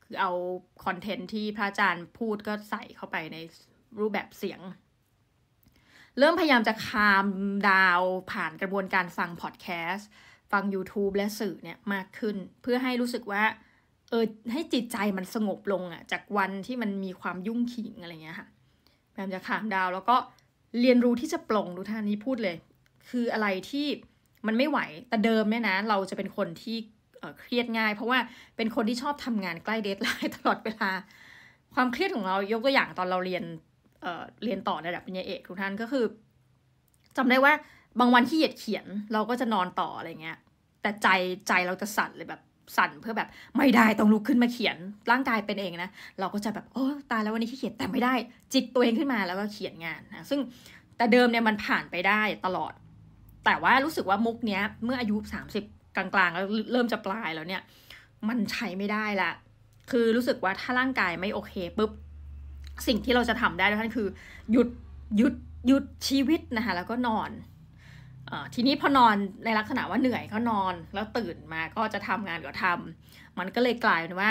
A: คือเอาคอนเทนต์ที่พระอาจารย์พูดก็ใส่เข้าไปในรูปแบบเสียง เริ่มพยายามจะคามดาวผ่านกระบวนการฟังพอดแคสต์ฟัง YouTube และสื่อเนี่ยมากขึ้น เพื่อให้รู้สึกว่าเออให้จิตใจมันสงบลงอะจากวันที่มันมีความยุ่งขิงอะไรเงี้ยค่ะพยายามจะคามดาวแล้วก็เรียนรู้ที่จะปลงดูท่านี้พูดเลย คืออะไรที่มันไม่ไหวแต่เดิมเนี่ยนะ เราจะเป็นคนที่เครียดง่าย เพราะว่าเป็นคนที่ชอบทำงานใกล้เดทไลน์ตลอดเวลา ความเครียดของเรายกตัวอย่างตอนเราเรียนเเรียนต่อในระดับปริญญาเอกทุกท่านก็คือ จำได้ว่าบางวันที่เหยียดเขียนเราก็จะนอนต่ออะไรเงี้ยแต่ใจใจเราจะสั่นเลยแบบสั่นเพื่อแบบไม่ได้ต้องลุกขึ้นมาเขียน ร่างกายเป็นเองนะเราก็จะแบบโอ้ตายแล้ววันนี้ขี้เขียนแต่ไม่ได้จิตตัวเองขึ้นมาแล้วก็เขียนงานนะซึ่งแต่เดิมเนี่ยมันผ่านไปได้ตลอด แต่ว่ารู้สึกว่ามุกเนี้ยเมื่ออายุ30 กลางๆ แล้วเริ่มจะปลายแล้วเนี่ย มันใช้ไม่ได้ละ คือรู้สึกว่าถ้าร่างกายไม่โอเคปุ๊บสิ่งที่เราจะทำได้ท่านคือ หยุดหยุดหยุดชีวิตนะคะแล้วก็นอนทีนี้ พอนอนในลักษณะว่าเหนื่อย ก็นอน แล้วตื่นมาก็จะทำงานก็ทำ มันก็เลยกลายเป็นว่า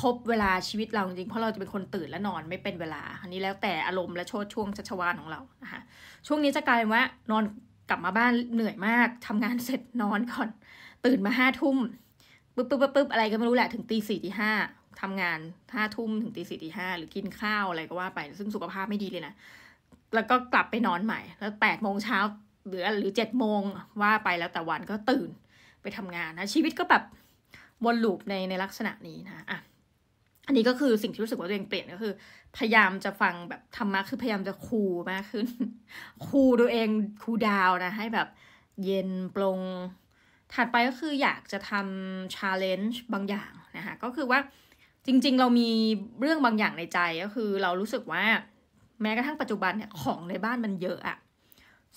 A: ทบเวลาชีวิตเราจริงเพราะเราจะเป็นคนตื่นและนอนไม่เป็นเวลา อันนี้แล้วแต่อารมณ์และโชดช่วงชัชวานของเรานะคะช่วงนี้จะกลายเป็นว่านอนกลับมาบ้านเหนื่อยมาก ทำงานเสร็จนอนก่อน ตื่นมาห้าทุ่มปุ๊บปุ๊บปุ๊บอะไรก็ไม่รู้แหละถึงตีสี่ตีห้าทำงานห้าทุ่มถึงตีสี่ตีห้าหรือกินข้าวอะไรก็ว่าไป ซึ่งสุขภาพไม่ดีเลยนะแล้วก็กลับไปนอนใหม่ แล้วแปดโมงเช้าหรือหรือเจ็ดโมงว่าไปแล้วแต่วันก็ตื่นไปทำงานนะ ชีวิตก็แบบ วนลูปในในลักษณะนี้นะอ่ะอันนี้ก็คือสิ่งที่รู้สึกว่าตัวเองเปลี่ยนก็คือ พยายามจะฟังแบบธรรมะคือพยายามจะคูลมากขึ้น คูลตัวเองคูลดาวนะให้แบบ เย็นปลง ถัดไปก็คืออยากจะทำชาเลนจ์บางอย่างนะคะก็คือว่าจริงๆ เรามีเรื่องบางอย่างในใจก็คือ เรารู้สึกว่าแม้กระทั่งปัจจุบันเนี่ยของในบ้านมันเยอะอะ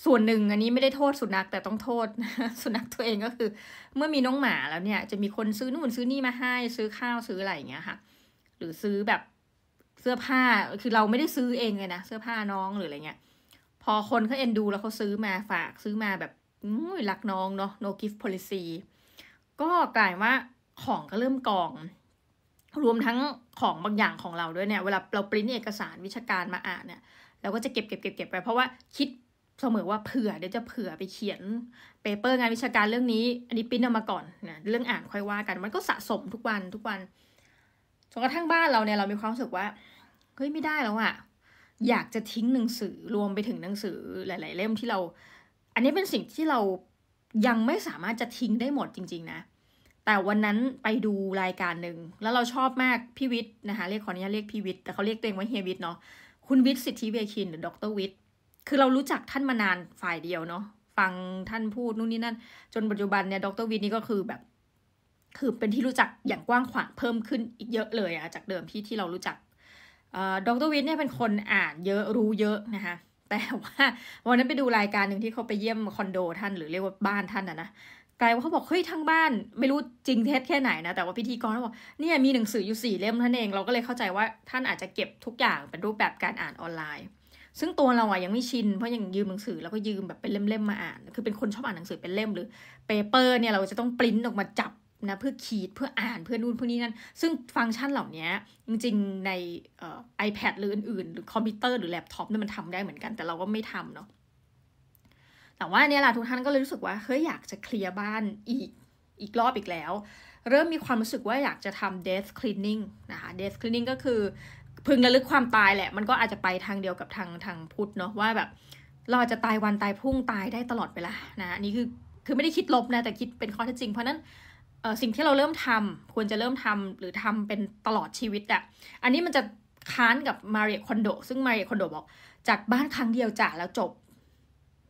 A: ส่วนหนึ่งอันนี้ไม่ได้โทษสุนัขแต่ต้องโทษสุนัขตัวเองก็คือ เมื่อมีน้องหมาแล้วเนี่ย จะมีคนซื้อนู่นซื้อนี่มาให้ ซื้อข้าวซื้ออะไรอย่างเงี้ยค่ะ หรือซื้อแบบเสื้อผ้าคือเราไม่ได้ซื้อเองเลยนะเสื้อผ้าน้องหรืออะไรเงี้ยพอคนเขาเอ็นดูแล้วเขาซื้อมาฝากซื้อมาแบบอุ้ยรักน้องเนาะ no gift policy ก็กลายว่าของก็เริ่มกอง รวมทั้งของบางอย่างของเราด้วยเนี่ย เวลาเราปริ้นเอกสารวิชาการมาอ่านเนี่ยเราก็จะเก็บเก็บเก็บเก็บไปเพราะว่าคิดเสมอว่าเผื่อเดี๋ยวจะเผื่อไปเขียนเปเปอร์งานวิชาการเรื่องนี้อันนี้ปิ้นเอามาก่อนนะเรื่องอ่านค่อยว่ากัน มันก็สะสมทุกวันทุกวันจนกระทั่งบ้านเราเนี่ยเรามีความรู้สึกว่าเฮ้ยไม่ได้แล้วอะอยากจะทิ้งหนังสือรวมไปถึงหนังสือหลาย ๆ เล่มที่เรา อันนี้เป็นสิ่งที่เรายังไม่สามารถจะทิ้งได้หมดจริง ๆ นะแต่วันนั้นไปดูรายการหนึ่งแล้วเราชอบมากพี่วิทย์นะคะเรียกขออนุญาตเรียกพี่วิทย์แต่เขาเรียกตัวเองว่าเฮียวิทย์เนาะคุณวิทย์สิทธิเวคินหรือดรวิทย์คือเรารู้จักท่านมานานฝ่ายเดียวเนาะฟังท่านพูดนู่นนี่นั่น จนปัจจุบันเนี่ยดรวินนี่ก็คือแบบ คือเป็นที่รู้จักอย่างกว้างขวางเพิ่มขึ้นอีกเยอะเลยอะจากเดิมที่ที่เรารู้จักดรวินเนี่ยเป็นคนอ่านเยอะรู้เยอะนะคะแต่ว่าวันนั้นไปดูรายการหนึ่งที่เขาไปเยี่ยมคอนโด ท่าน หรือเรียกว่าบ้านท่านอะนะกลายว่าเขาบอกเฮ้ยทั้งบ้านไม่รู้จริงเท็จแค่ไหนนะแต่ว่าพิธีกรเขาบอกเนี่ยมีหนังสืออยู่สี่เล่มท่านเองเราก็เลยเข้าใจว่าท่านอาจจะเก็บทุกอย่างเป็นรูปแบบการอ่านออนไลน์ซึ่งตัวเราอะยังไม่ชินเพราะยังยืมหนังสือ แล้วก็ยืมแบบเป็นเล่มๆมาอ่านคือเป็นคนชอบอ่านหนังสือเป็นเล่มหรือเปเปอร์เนี่ยเราจะต้องปริ้นออกมาจับนะเพื่อขีดเพื่ออ่านเพื่อนู่นเพื่อนี่นั่นซึ่งฟังก์ชันเหล่านี้จริงๆในไอแพดหรืออื่นๆหรือคอมพิวเตอร์หรือแล็ปท็อปเนี่ยมันทำได้เหมือนกันแต่เราก็ไม่ทำเนาะแต่ว่าเนี่ยแหละทุกท่านก็เลยรู้สึกว่าเฮ้ยอยากจะเคลียร์บ้านอีกอีกรอบอีกแล้ว เริ่มมีความรู้สึกว่าอยากจะทำ death cleaning นะคะ death cleaning ก็คือพึงระลึกความตายแหละ มันก็อาจจะไปทางเดียวกับทางทางพุทธเนาะว่าแบบ เราจะตายวันตายพรุ่งตายได้ตลอดเวลานะนี่คือคือไม่ได้คิดลบนะ แต่คิดเป็นข้อเท็จจริง เพราะนั้นสิ่งที่เราเริ่มทำ ควรจะเริ่มทำหรือทำเป็นตลอดชีวิตอะอันนี้มันจะค้านกับมาเรียคอนโดซึ่งมาเรียคอนโดบอกจากบ้านครั้งเดียวจ่าแล้วจบ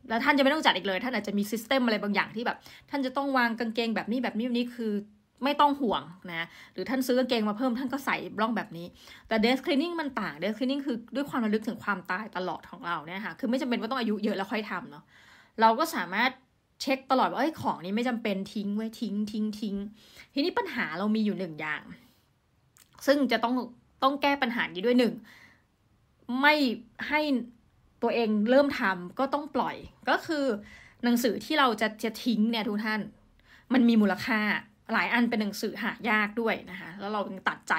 A: แล้วท่านจะไม่ต้องจัดอีกเลยท่านอาจจะมีซิสเต็มอะไรบางอย่างที่แบบท่านจะต้องวางกางเกงแบบนี้แบบนี้แบบนี้คือไม่ต้องห่วงนะ หรือท่านซื้อกางเกงมาเพิ่มท่านก็ใส่ร่องแบบนี้ แต่เดสคลีนิ่งมันต่างเดสคลีนิ่งคือด้วยความระลึกถึงความตายตลอดของเราเนี่ยค่ะ คือไม่จำเป็นว่าต้องอายุเยอะแล้วค่อยทำเนาะ เราก็สามารถเช็คตลอดว่าไอ้ของนี้ ไม่จำเป็นทิ้งไว้ทิ้งทิ้งทิ้งทีนี้ปัญหาเรามีอยู่หนึ่งอย่าง ซึ่งจะต้องต้องแก้ปัญหานี้ด้วยหนึ่งไม่ให้ตัวเองเริ่มทำก็ต้องปล่อย ก็คือ หนังสือที่เราจะจะทิ้งเนี่ยทุกท่าน มันมีมูลค่าหลายอันเป็นหนังสือหายากด้วยนะคะแล้วเราตัดใจ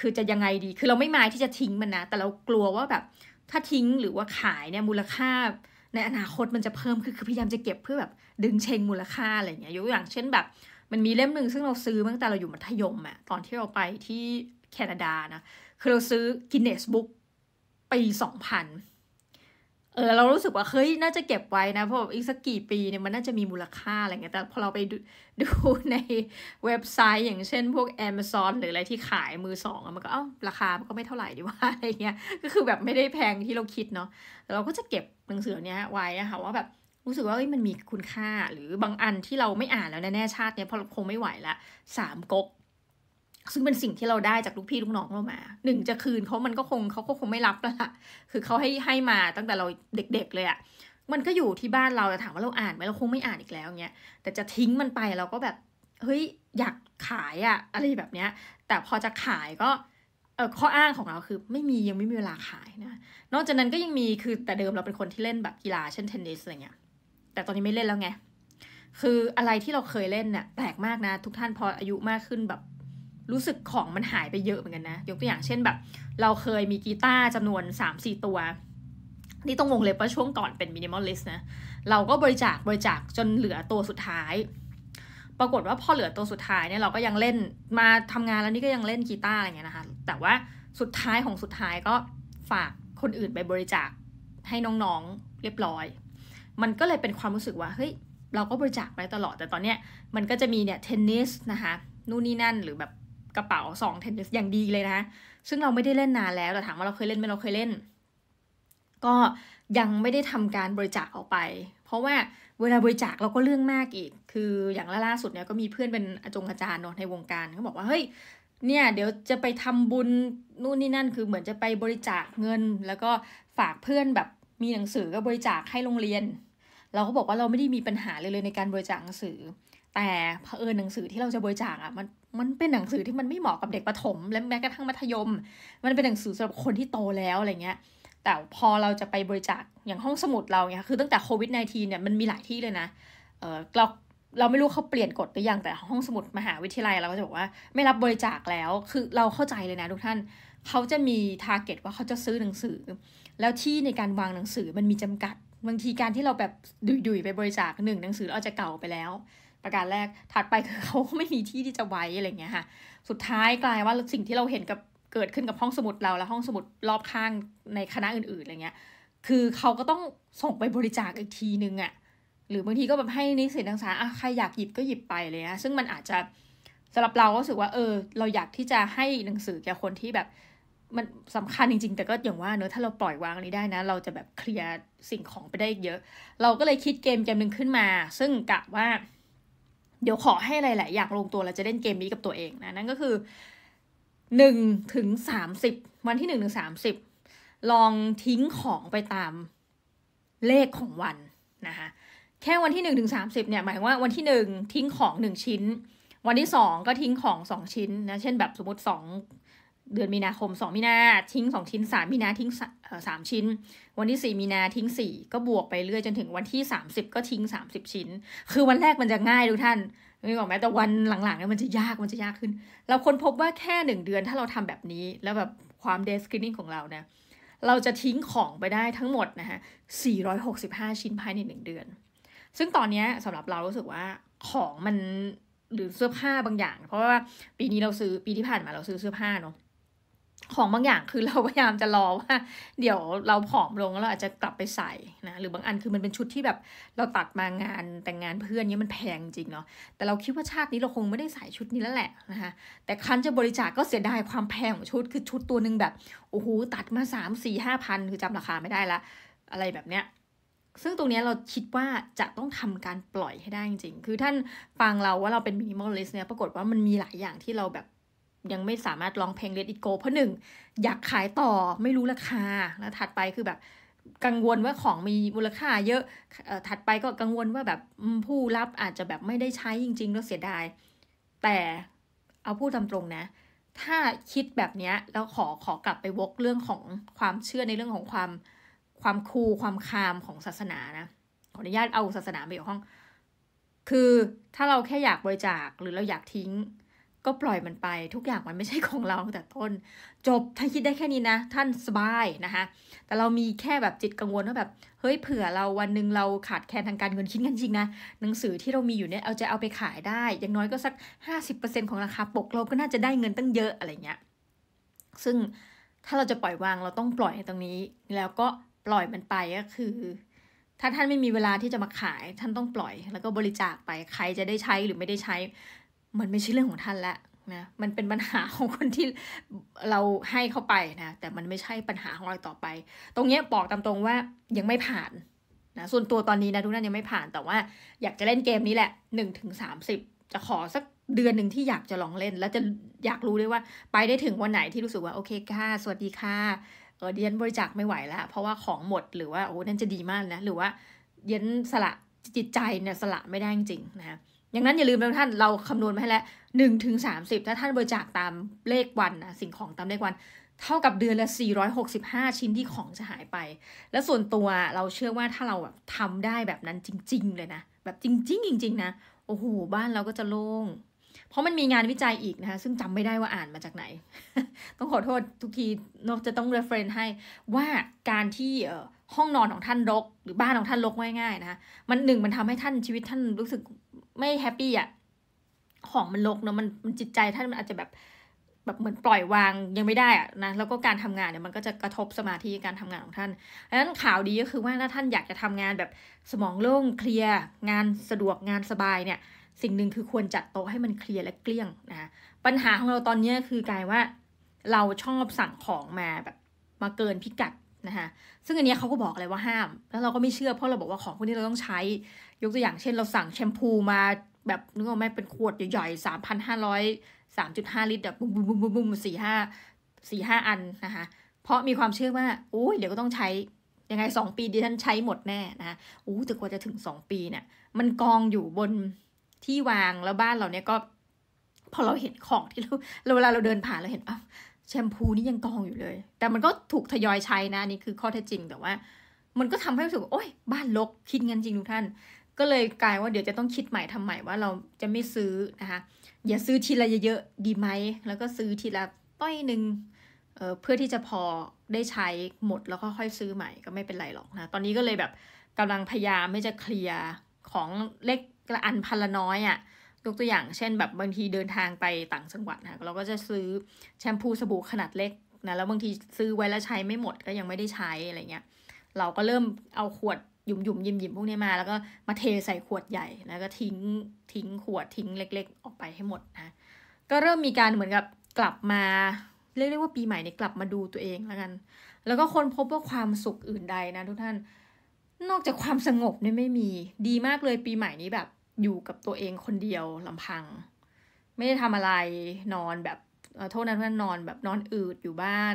A: คือจะยังไงดีคือเราไม่หมายที่จะทิ้งมันนะ แต่เรากลัวว่าแบบถ้าทิ้งหรือว่าขายเนี่ยมูลค่าในอนาคตมันจะเพิ่ม คือคือพยายามจะเก็บเพื่อแบบดึงเชงมูลค่าอะไรอย่างเงี้ยยกอย่างเช่นแบบ มันมีเล่มหนึ่งซึ่งเราซื้อตั้งแต่เราอยู่มัธยมอะตอนที่เราไปที่แคนาดานะคือเราซื้อกินเนสบุ๊กปีสองพันเออเรารู้สึกว่าเฮ้ย น่าจะเก็บไว้นะเพราะอีกสักกี่ปีเนี่ยมันน่าจะมีมูลค่าอะไรเงี้ยแต่พอเราไปดูในเว็บไซต์ อย่างเช่น พวก Amazon หรืออะไรที่ขายมือสองมันก็เอ้าราคามันก็ไม่เท่าไหร่ดีว่าอะไรเงี้ยก็คือแบบไม่ได้แพงที่เราคิดเนาะแต่เราก็จะเก็บหนังสือเนี้ยไว้นะคะว่าแบบรู้สึกว่ามันมีคุณค่าหรือบางอันที่เราไม่อ่านแล้วแน่ชาติเนี่ยพอคงไม่ไหวละสามก๊กซึ่งเป็นสิ่งที่เราได้จากลูกพี่ลูกน้องเรามา หนึ่งจะคืนเขามันก็คงเขาก็คงไม่รับแล้วะคือเขาให้ให้มาตั้งแต่เราเด็ก ๆเลยอะมันก็อยู่ที่บ้านเราแต่ถามว่าเราอ่านไหมเราคงไม่อ่านอีกแล้วเงี้ย แต่จะทิ้งมันไปเราก็แบบเฮ้ยอยากขายอะอะไรแบบเนี้ย แต่พอจะขายก็เออข้ออ้างของเราคือไม่มียังไม่มีเวลาขายนะ นอกจากนั้นก็ยังมีคือแต่เดิมเราเป็นคนที่เล่นแบบกีฬาเช่นเทนนิสอะไรเงี้ย แต่ตอนนี้ไม่เล่นแล้วไง คืออะไรที่เราเคยเล่นเนี่ยแปลกมากนะ ทุกท่านพออายุมากขึ้นแบบรู้สึกของมันหายไปเยอะเหมือนกันนะยกตัวอย่างเช่นแบบเราเคยมีกีตาร์จำนวน 3-4 ตัวนี่ต้องวงเล็บว่าช่วงก่อนเป็นมินิมอลลิสต์นะเราก็บริจาคบริจาคจนเหลือตัวสุดท้ายปรากฏว่าพอเหลือตัวสุดท้ายเนี่ยเราก็ยังเล่นมาทำงานแล้วนี่ก็ยังเล่นกีตาร์อะไรเงี้ยนะคะแต่ว่าสุดท้ายของสุดท้ายก็ฝากคนอื่นไปบริจาคให้น้องๆเรียบร้อย มันก็เลยเป็นความรู้สึกว่าเฮ้ยเราก็บริจาคไปตลอดแต่ตอนเนี้ยมันก็จะมีเนี่ยเทนนิสนะคะนู่นนี่นั่นหรือแบบกระเป๋าสองเทนนิสอย่างดีเลยนะซึ่งเราไม่ได้เล่นนานแล้ว แต่ถามว่าเราเคยเล่นไหมเราเคยเล่น ก็ยังไม่ได้ทำการบริจาคออกไป เพราะว่าเวลาบริจาคเราก็เรื่องมากอีก คืออย่างล่าสุดเนี่ยก็มีเพื่อนเป็นอาจงอาจารย์เนาะในวงการเขาบอกว่าเฮ้ยเนี่ย เดี๋ยวจะไปทำบุญนู่นนี่นั่น คือเหมือนจะไปบริจาคเงิน แล้วก็ฝากเพื่อนแบบมีหนังสือก็บริจาคให้โรงเรียน เราก็บอกว่าเราไม่ได้มีปัญหาเลยเลยในการบริจาคหนังสือ แต่เผอิญหนังสือที่เราจะบริจาคอะมันมันเป็นหนังสือที่มันไม่เหมาะกับเด็กประถม และแม้กระทั่งมัธยม มันเป็นหนังสือสำหรับคนที่โตแล้วอะไรเงี้ย แต่พอเราจะไปบริจาคอย่างห้องสมุดเราเนี่ยคือตั้งแต่โควิด -19 เนี่ยมันมีหลายที่เลยนะ เออเราเราไม่รู้เขาเปลี่ยนกฎหรือยังแต่ห้องสมุดมหาวิทยาลัยเราก็จะบอกว่า ไม่รับบริจาคแล้วคือเราเข้าใจเลยนะ ทุกท่านเขาจะมีทาร์เก็ตว่าเขาจะซื้อหนังสือ แล้วที่ในการวางหนังสือมันมีจำกัด บางทีการที่เราแบบดุยๆไปบริจาคหนึ่งหนังสือเราอาจจะเก่าไปแล้วประการแรกถัดไปคือเขาไม่มีที่ที่จะไว้อะไรเงี้ยค่ะ สุดท้ายกลายว่าสิ่งที่เราเห็นกับเกิดขึ้นกับห้องสมุดเรา และห้องสมุดรอบข้างในคณะอื่นๆ อะไรเงี้ย คือเขาก็ต้องส่งไปบริจาคอีกทีนึงอะ่ะ หรือบางทีก็แบบให้นิสิตนักศึกษาอะใครอยากหยิบก็หยิบไปเลยนะซึ่งมันอาจจะสำหรับเราก็รู้สึกว่า เออ เราอยากที่จะให้หนังสือแก่คนที่แบบมันสำคัญจริง ๆ แต่ก็อย่างว่าเนอะถ้าเราปล่อยวางนี้ได้นะ เราจะแบบเคลียร์สิ่งของไปได้เยอะ เราก็เลยคิดเกมเกมหนึ่งขึ้นมา ซึ่งกะว่าเดี๋ยวขอให้หลายๆอย่างลงตัวเราจะเล่นเกมนี้กับตัวเองนะ นั่นก็คือหนึ่งถึงสามสิบวันที่หนึ่งถึงสามสิบลองทิ้งของไปตามเลขของวันนะคะแค่วันที่หนึ่งถึงสามสิบเนี่ยหมายว่าวันที่หนึ่งทิ้งของหนึ่งชิ้น วันที่สองก็ทิ้งของสองชิ้นนะ เช่นแบบสมมติสองเดือนมีนาคม 2 มีนาทิ้ง2ชิ้น3 มีนาทิ้ง 3 ชิ้น วันที่ 4 มีนาทิ้ง 4 ก็บวกไปเรื่อยจนถึงวันที่ 30 ก็ทิ้ง 30 ชิ้น คือวันแรกมันจะง่ายทุกท่านนึกออกไหมแต่วันหลังๆเนี่ยมันจะยากมันจะยากขึ้น เราค้นพบว่าแค่ 1 เดือนถ้าเราทำแบบนี้แล้วแบบความเดสกรีนนิ่งของเราเนี่ยเราจะทิ้งของไปได้ทั้งหมดนะฮะ465 ชิ้นภายใน 1 เดือน ซึ่งตอนนี้สำหรับเรารู้สึกว่าของมันหรือเสื้อผ้าบางอย่าง เพราะว่าปีนี้เราซื้อปีที่ผ่านมาเราซื้อเสื้อผ้าเนาะของบางอย่างคือเราพยายามจะรอว่าเดี๋ยวเราผอมลงแล้วเราอาจจะกลับไปใส่นะหรือบางอันคือมันเป็นชุดที่แบบเราตัดมางานแต่งงานเพื่อนเนี้ยมันแพงจริงเนาะแต่เราคิดว่าชาตินี้เราคงไม่ได้ใส่ชุดนี้แล้วแหละนะคะแต่คันจะบริจาคกก็เสียดายความแพงของชุดคือชุดตัวหนึ่งแบบโอ้โหตัดมาสามสี่ห้าพันคือจำราคาไม่ได้ละอะไรแบบเนี้ยซึ่งตรงนี้เราคิดว่าจะต้องทำการปล่อยให้ได้จริงๆคือท่านฟังเราว่าเราเป็นมินิมอลลิสเนี่ยปรากฏว่ามันมีหลายอย่างที่เราแบบยังไม่สามารถร้องเพลงเลดอิโกเพราะหนึ่งอยากขายต่อไม่รู้ราคาแล้วถัดไปคือแบบ กังวลว่าของมีมูลค่า เยอะถัดไปก็กังวลว่าแบบผู้รับอาจจะแบบไม่ได้ใช้จริงๆ แล้วเสียดายแต่เอาพูดตามตรงนะ ถ้าคิดแบบนี้แล้วขอขอกลับไปวกเรื่องของความเชื่อในเรื่องของความความคูความคามของศาสนานะขออนุญาตเอาศาสนาไปอยู่ห้อง คือถ้าเราแค่อยากบริจาคหรือเราอยากทิ้งก็ปล่อยมันไป ทุกอย่างมันไม่ใช่ของเราตั้งแต่ต้น จบถ้าคิดได้แค่นี้นะ ท่านสบายนะคะแต่เรามีแค่แบบจิตกังวลว่าแบบเฮ้ยเผื่อเราวันหนึ่งเราขาดแคลนทางการเงินคิดกันจริงนะ หนังสือที่เรามีอยู่เนี่ย เอาจะเอาไปขายได้อย่างน้อยก็สัก 50%ของราคาปกเราก็น่าจะได้เงินตั้งเยอะอะไรเงี้ยซึ่งถ้าเราจะปล่อยวางเราต้องปล่อยตรงนี้ แล้วก็ปล่อยมันไปก็คือ ถ้าท่านไม่มีเวลาที่จะมาขาย ท่านต้องปล่อย แล้วก็บริจาคไปใครจะได้ใช้หรือไม่ได้ใช้มันไม่ใช่เรื่องของท่านละนะ มันเป็นปัญหาของคนที่เราให้เข้าไปนะ แต่มันไม่ใช่ปัญหาของเราต่อไป ตรงเนี้ยบอกตามตรงว่ายังไม่ผ่านนะ ส่วนตัวตอนนี้นะทุกท่านยังไม่ผ่าน แต่ว่าอยากจะเล่นเกมนี้แหละหนึ่งถึงสามสิบจะขอสักเดือนหนึ่งที่อยากจะลองเล่น แล้วจะอยากรู้ด้วยว่า ไปได้ถึงวันไหนที่รู้สึกว่าโอเค ค่ะ สวัสดีค่ะเออเดียนบริจาคไม่ไหวแล้วเพราะว่าของหมดหรือว่าโอ้ นั่นจะดีมากนะหรือว่า เย็นสละจิตใจเนี่ยสละไม่ได้จริงนะอย่างนั้นอย่าลืมนะท่านเราคำนวณมาให้แล้วหนึ่งถึงสามสิบถ้าท่านบริจาคตามเลขวันนะสิ่งของตามเลขวัน เท่ากับเดือนละ 465 ชิ้นที่ของจะหายไป และส่วนตัวเราเชื่อว่าถ้าเราแบบทำได้แบบนั้นจริงๆเลยนะ แบบจริง ๆ จริงๆนะ โอ้โหบ้านเราก็จะโล่ง เพราะมันมีงานวิจัยอีกนะคะซึ่งจำไม่ได้ว่าอ่านมาจากไหน ต้องขอโทษทุกทีนกจะต้อง r e f e r นให้ว่าการที่ห้องนอนของท่านรกหรือบ้านของท่านรกง่ายๆนะคะมันหนึ่งมันทำให้ท่านชีวิตท่านรู้สึกไม่แฮปปี้อ่ะ ของมันลกเนาะมันมันจิตใจท่านมันอาจจะแบบ แบบเหมือนปล่อยวางยังไม่ได้อ่ะนะแล้วก็การทำงานเนี่ยมันก็จะกระทบสมาธิการทำงานของท่านดังนั้นข่าวดีก็คือว่า ถ้าท่านอยากจะทำงานแบบสมองโล่งเคลียร์งานสะดวกงานสบายเนี่ย สิ่งหนึ่งคือควรจัดโต๊ะให้มันเคลียร์และเกลี้ยงนะปัญหาของเราตอนนี้คือกลายว่าเราชอบสั่งของมาแบบมาเกินพิกัดนะคะซึ่งอันนี้เขาก็บอกเลยว่าห้ามแล้วเราก็ไม่เชื่อเพราะเราบอกว่าของพวกนี้เราต้องใช้ยกตัวอย่างเช่นเราสั่งแชมพูมา แบบนึกออกไหมเป็นขวดใหญ่ๆสามพันห้าร้อย สามจุดห้าลิตร แบบบุ้มบุ้มบุ้มบุ้มสี่ห้าสี่ห้าอันนะคะเพราะมีความเชื่อว่าโอ้ยเดี๋ยวก็ต้องใช้ ยังไงสองปีดิฉันใช้หมดแน่นะโอ้แต่กว่าจะถึงสองปีเนี่ย มันกองอยู่บนที่วางแล้วบ้านเราเนี่ยก็ พอเราเห็นของที่เราเวลาเราเดินผ่านเราเห็นอ้าวแชมพูนี่ยังกองอยู่เลย แต่มันก็ถูกทยอยใช้นะนี่คือข้อเท็จจริง แต่ว่า มันก็ทำให้รู้สึกโอ้ยบ้านลกคิดเงินจริงทุกท่านก็เลยกลายว่าเดี๋ยวจะต้องคิดใหม่ทำใหม่ว่าเราจะไม่ซื้อนะคะอย่าซื้อทีละเยอะๆดีไหม แล้วก็ซื้อทีละต้อยหนึ่งเเพื่อที่จะพอได้ใช้หมดแล้วก็ค่อยซื้อใหม่ก็ไม่เป็นไรหรอกนะตอนนี้ก็เลยแบบกำลังพยายามไม่จะเคลียร์ของเล็กระอันพันละน้อยอะ่ะยกตัวอย่างเช่นแบบบางทีเดินทางไปต่างจังหวัดนะเราก็จะซื้อแชมพูสบู่ขนาดเล็กนะแล้วบางทีซื้อไว้แล้วใช้ไม่หมดก็ยังไม่ได้ใช้อะไรเงี้ย เราก็เริ่มเอาขวดหยุมหยุมยิมยิมพวกนี้มาแล้วก็มาเทใส่ขวดใหญ่แล้วก็ทิ้งทิ้งขวดทิ้งเล็ก ๆ ออกไปให้หมดนะก็เริ่มมีการเหมือนกับกลับมา เรียกเรียกว่าปีใหม่เนี่ยกลับมาดูตัวเองแล้วกัน แล้วก็คนพบว่าความสุขอื่นใดนะ ทุกท่าน นอกจากความสงบเนี่ยไม่มีดีมากเลยปีใหม่นี้แบบอยู่กับตัวเองคนเดียวลำพัง ไม่ได้ทำอะไรนอนแบบโทษนะุกท่านนอนแบบนอนอืดอยู่บ้าน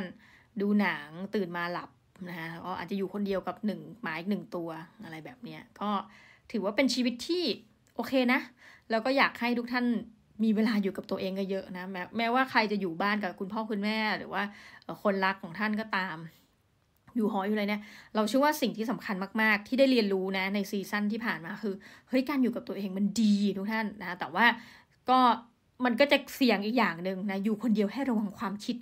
A: ดูหนังตื่นมาหลับนะฮะก็อาจจะอยู่คนเดียวกับหนึ่งหมาอีกหนึ่งตัวอะไรแบบเนี้ยก็ถือว่าเป็นชีวิตที่โอเคนะ แล้วก็อยากให้ทุกท่านมีเวลาอยู่กับตัวเองก็เยอะนะ แม้แม้ว่าใครจะอยู่บ้านกับคุณพ่อ คุณแม่หรือว่าคนรักของท่านก็ตาม อยู่หออยู่เลยเนี่ย เราเชื่อว่าสิ่งที่สำคัญมาก ๆ ที่ได้เรียนรู้นะ ในซีซั่นที่ผ่านมาคือเฮ้ยการอยู่กับตัวเองมันดีทุกท่านนะแต่ว่าก็มันก็จะเสี่ยงอีกอย่างหนึ่งนะอยู่คนเดียวให้ระวังความคิด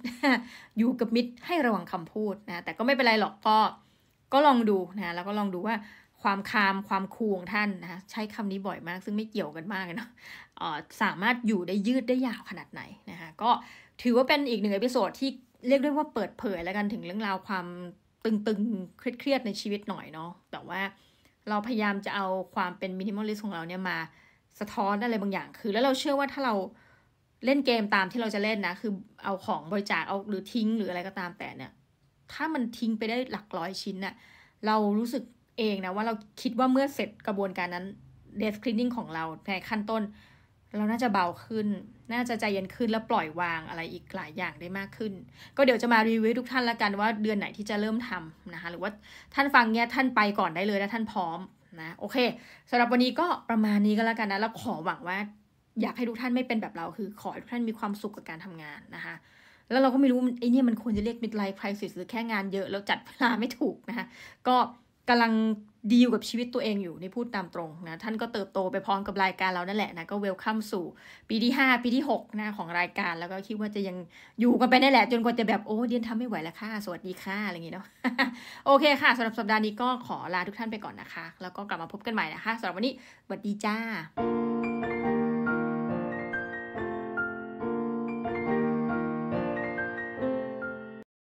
A: อยู่กับมิตรให้ระวังคำพูดนะแต่ก็ไม่เป็นไรหรอกก็ก็ลองดูนะแล้วก็ลองดูว่าความคามความคูงท่านนะใช้คำนี้บ่อยมาก ซึ่งไม่เกี่ยวกันมากเนาะสามารถอยู่ได้ยืดได้ยาวขนาดไหนนะคะก็ถือว่าเป็นอีกหนึ่งเอพิโซดที่เรียกได้ว่าเปิดเผยแล้วกันถึงเรื่องราวความตึงๆเครียดๆในชีวิตหน่อยเนาะแต่ว่าเราพยายามจะเอาความเป็นมินิมอลลิสของเราเนี่ยมาสะท้อนอะไรบางอย่าง คือ แล้วเราเชื่อว่าถ้าเราเล่นเกมตามที่เราจะเล่นนะ คือเอาของบริจาคเอาหรือทิ้งหรืออะไรก็ตามแต่เนี่ย ถ้ามันทิ้งไปได้หลักร้อยชิ้นน่ะเรารู้สึกเองนะว่าเราคิดว่าเมื่อเสร็จกระบวนการนั้นเดสคลีนิ่งของเราในขั้นต้น เราน่าจะเบาขึ้น น่าจะใจเย็นขึ้น แล้วปล่อยวางอะไรอีกหลายอย่างได้มากขึ้น ก็เดี๋ยวจะมารีวิวทุกท่านละกันว่าเดือนไหนที่จะเริ่มทำนะคะหรือว่าท่านฟังเนี้ยท่านไปก่อนได้เลยถ้าท่านพร้อมนะ โอเคสำหรับวันนี้ก็ประมาณนี้ก็แล้วกันนะแล้วขอหวังว่าอยากให้ทุกท่านไม่เป็นแบบเรา คือขอให้ทุกท่านมีความสุขกับการทำงานนะคะ แล้วเราก็ไม่รู้ไอ้นี่มันควรจะเรียก midlife crisis หรือแค่งานเยอะแล้วจัดเวลาไม่ถูกนะคะก็กำลังดีลกับชีวิตตัวเองอยู่ในพูดตามตรงนะ ท่านก็เติบโตไปพร้อมกับรายการเรานั่นแหละนะก็เวลคัมสู่ปีที่ 5 ปีที่6นะของรายการแล้วก็คิดว่าจะยังอยู่กันไปได้แหละ จนกว่าจะแบบโอ้เดียนทำไม่ไหวแล้วค่ะ สวัสดีค่ะอะไรอย่างงี้เนาะโอเคค่ะสำหรับสัปดาห์นี้ก็ขอลาทุกท่านไปก่อนนะคะ แล้วก็กลับมาพบกันใหม่นะคะสำหรับวันนี้สวัสดีจ้า